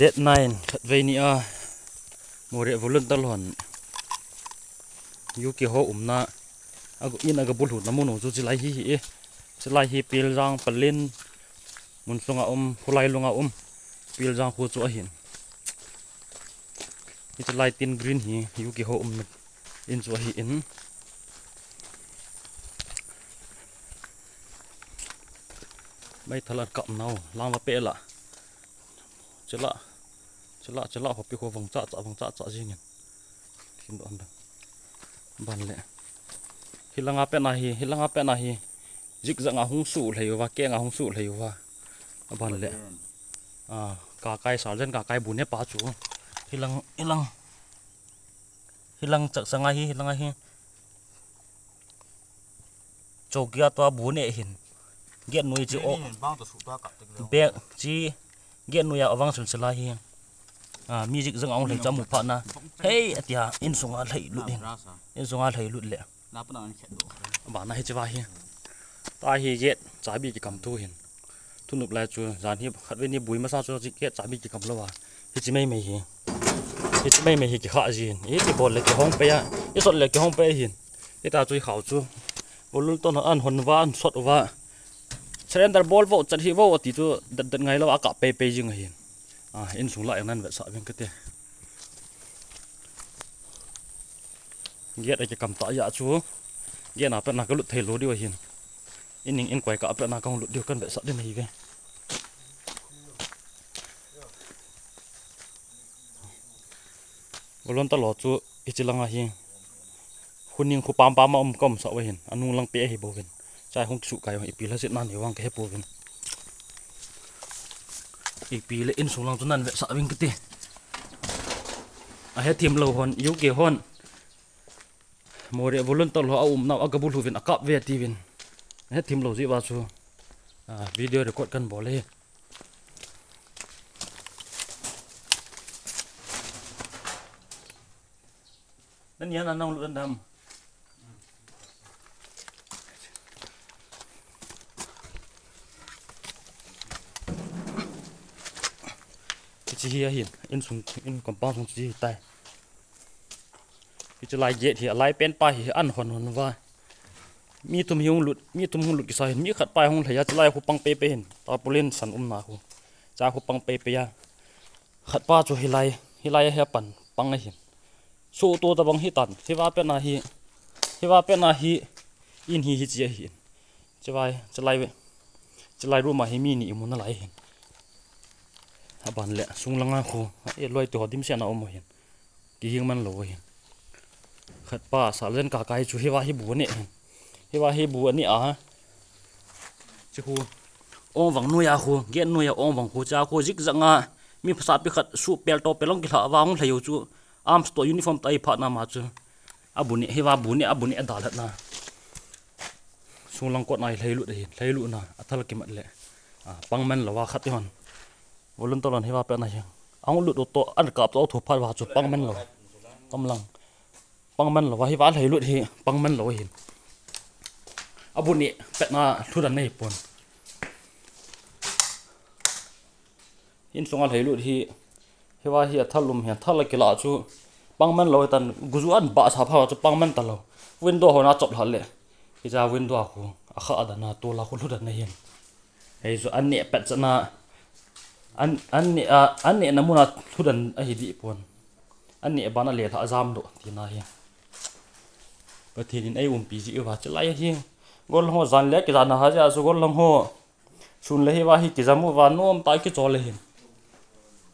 Dead nine thật vây nia mùa rễ vô lưng ta lòn yêu kia hộ ủng na à cũng yên là cái bút hụt nó muốn nó chỉ lại hi hi chỉ lại hi pil rang phần lên muốn xuống ông khu lại luôn ông pil rang khu chỗ hiện chỉ lại tin green hi yêu kia hộ ủng in chỗ hi in bây thật là cộng nào lang là chết lạ chết lạ chết lạ hộp bị khô vòng trạ trạ vòng trạ trạ gì nhỉ kim đoạn đó bàn lẹ khi lăng áp này hi khi lăng áp này hi dịch dạng hung sụ lấy và kia ngà hung sụ lấy và ờ, bàn lẹ à ờ, cả cái sáu lên cả cái bốn nếp ba chú khi lăng khi lăng khi lăng chắc sang ai hi lăng ai hi chỗ kia toa bốn nệ hình nghiện nuôi chữ ô bé chi ghé nuôi ở vang sơn sơn lai hiền à ah, music dịch dân ông lấy cho một phần na hey tia in sung a lấy lụt hiền in sung a lấy lụt lẹ bản này hết chưa hiền ta hi ghé trái bị cái cầm thu hiền thu nộp lại chưa dàn hiệp khát với ni bùi mà sao cho chị ghé trái bị cái cầm lâu à hết chỉ mấy mấy hiền hết chỉ mấy mấy hiền cái khát gì hiền ít cái bột lại cái hông pe à hết sọt lại cái hông pe hiền ít ta chui khảo chưa vô luôn tôi nó ăn hồn vã ăn sọt vã trên surrender ball vô chân hi vô thì tu đợt đợt ngay lâu ác cả pe pe dương hiền à in xuống lại nên vậy sợ bên cái tiền ghét cái cầm tỏi dạ chú ghét nào bên nào cái lụt thề lúa điều hiền in in in quay cả bên nào con lụt điều cân vậy sợ đến này về luôn ta lọ chú ít lăng hiền khuôn nhưng khu pam pam mà ông sợ vậy hiền anh lăng pe hi bầu chai hung trụ cái ipi là diện man hiểu vang cái hepo vin ipi là in xuống lòng tuấn năn vệ sợ vin cái tê à hết thêm lâu hòn yếu kế hòn mồi để vô lên tàu họ ôm nào agabul huvin akap về thì vin hết thêm lâu gì vào số à, video được cột cần bỏ lên nên nhớ là nông lượng đầm จีเห็นอินสุนอินกำ้องสุนจีตายพี่จะไล่เย็ดเที่ไลยเป็นไปอันหอนหอนว่ามีตุ้มหิ้งหลุดมีตุ้มหุ่นหลุดกี่สายมีขัดไปห้องเลยจะไล่คุปังเปย์เป็นตาปุเรนสันอุ้มหนาคูจ้าคุปังเปย์เปย์ขัดป้าจู่ฮิไลฮิไลเฮปันปังเห็นสู้ตัวตะบังฮิตันฮิว่าเป็นนาฮิฮิว่าเป็นนาฮิอินฮีฮิจีเห็นจะไปจะไล่จะไล่รู้มาให้มีนี่มุนอะไรเห็น bạn lẹ sung lăng khô ấy loay tổ tim xe nào mà hiện cái riêng mình lâu hiện khát ba sao lên cả cái chú hi va hi bùa nè hi va hi bùa nè à chú khu ông vắng nuôi à khu ghé nuôi à ông vắng khu cha khu dích dạng à mi sa bị khát su pel to pelong kia vào không thấy chú am sto uniform tay phát nam chú à bùn nè hi va bùn nè à bùn nè đà lạt na sung lăng quạt này thấy lụt hiện thấy lụt na à thằng kia mặt lẹ à băng men là va khát hòn วลุนตอนให้ว่าเป็นอะไรเอาลุดตัวอันกับตัวถูกพัดว่าจุดปังมันหรอกำลังปังมันหรอว่าใหว่าเหลลุดเฮปังมันหรอเห็นเอาบุญนี่เป็ดนาทุดันในปนยินสงอะไรลุดเฮเห้ว่าเฮียทัลลุมเฮียทัลละกิลาจูปังมันหรอต่นกุจวนบาสาพาวจุดปังมันตลอดวินโดวหัวน่าจบหลันเลยี่จาวินโดว์กูอาข้าดันนาตัวเราคุณทุดันในเห็นไอ้ส่วนอันเนี้ยเป็ดนา an an ne a à, an ne namuna thudan a hi di pon an ne bana le tha azam do tina hi pathin ai um pi ji wa chalai hi gol ho zan le ki zan ha ja so gol long ho sun le hi cái giàn mua jamu wa nom ta ki chol hi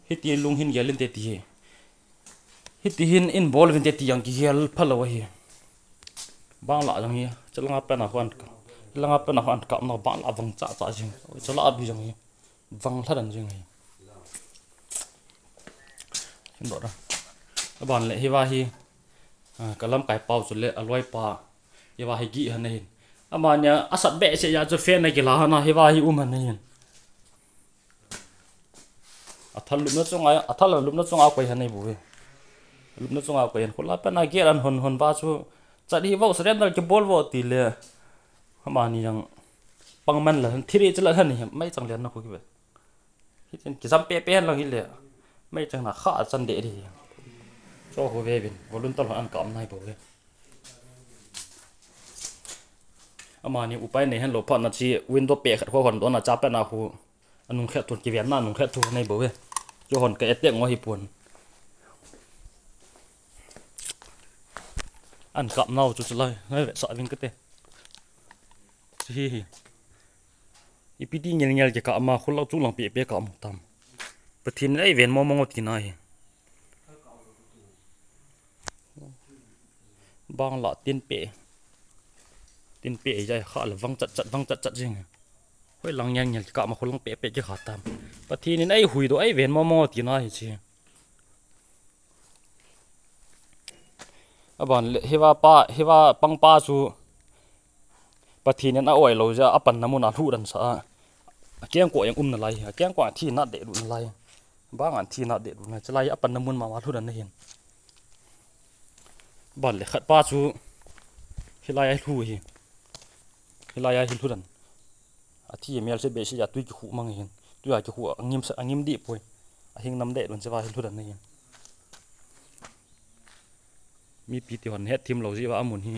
hi ti lung lên hin yalin te ti in hi lên hin involve in te phải là vậy yal phalo giống như chơi jang hi chalanga pe na khon ka langa pe na khon ka na bang la vang cha cha jing chala abi jang hi vang thadan jing như หนดอ่ลบอนเลยที่ว่าฮี่กะลำไก่เป่าสุดเลยอร่อยปลาที่ว่าฮีกี่ฮันเองอามาเนี่ยอาศัยเบเสียจะเฟนในกีฬานะที่ว่าฮีอุ้มันนี่อ่ทัลลุมนั่งจงอาอ่ทัลลุมนั่งจงเอาไปฮันนี่บุ้ยลุมนั่งจงเอาไปฮันคนละเป็นอะไรกีนอันหนหนบ้าชูจัดีว่าเสียนนั่งจะบอลว่าตีเลยอ่มบอนี่ยังปังมันเลยที่เรื่องจะเล่นนี่ไม่จังเล่นนะคุกกีบ่ที่เป็นกิจกรรมเป๊ะๆเราทิ่เลย mấy chẳng là khó chân đệ thì cho hồ về bên vô luôn tao ăn cọm này bố À mà nếu upai này hắn lộp phật là chỉ window bẹt khát khó hoàn toàn là chắp bên nào hồ anh nung khét tuần kỳ vén mà nung khét thu này bố ấy cho hoàn cái tiếng ngó hiệp buồn ăn cọm nào chút chút lời ngay vậy sợ mình cái tên hi hi ipi ti nyel nyel je ka ma khul lo chu lang pi pe ka mu tam บทินไอเวียนมองมองกินหน่อยบองหล่อตีนเป๋ตีนเป๋ใจเขาละวังจัดจัดวังจัดจัดจริงเฮ้ยลองยังยังเกาะมาคนลองเป๋เป๋จะขาตามปทีนี้ไอหุยตัวไอเวียนมองมองกินหน่อยจีอ่ะบอนเฮว่าป้าเฮว่าปังป้าสูปทีนี้อ่ะโอ้ยเราจะอัปปันน้ำมันอ่ะหูดันซะเกี่ยงกว่ายังอุ้มนั่นไรเกี่ยงกว่าที่นัดเด็ดอุ่นไรบ้างอันที่นัดเด็ดนะจะไล่อปันน้ำมันมาวัดหุ่นนั่นเห็นบัลเลยขัดป้าชูฮิลายไอ้ลู่เห็นฮิลายไอ้ลู่ดันอาที่เมียเสบเสียตุยขู่มั่งเห็นตุยอาจจะขู่อังยิมอังยิมดีป่วยอาเฮงน้ำเด็ดมันจะว่าไอ้ลู่ดันนั่นเห็นมีปีติหันเฮ็ดทีมเราสิว่าอมุนฮี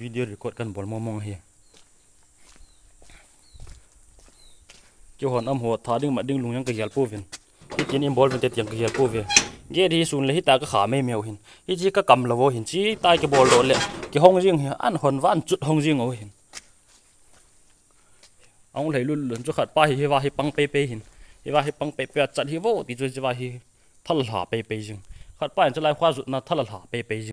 วิดีโอรีคอร์ดกันบอลมองมองเฮียเกี่ยวหันอมหัวท้าดึงมาดึงลุงยังกระยาลปูเป็น để tin cái te tiang kia ko thì ge di sun le hita ka kha me meu hin hi chi ka kam lawo hin chi tai ke bol lo le ki hong jing hi an hon wan chut hong jing o hình. ông lấy luôn luôn cho khát ba hi va hi băng pe pe hình, hi va hi băng pe pe chặt hi vô thì cho hi va hi thắt lả pe pe hình, khát ba cho lại khoa rụt na thắt lả pe hình.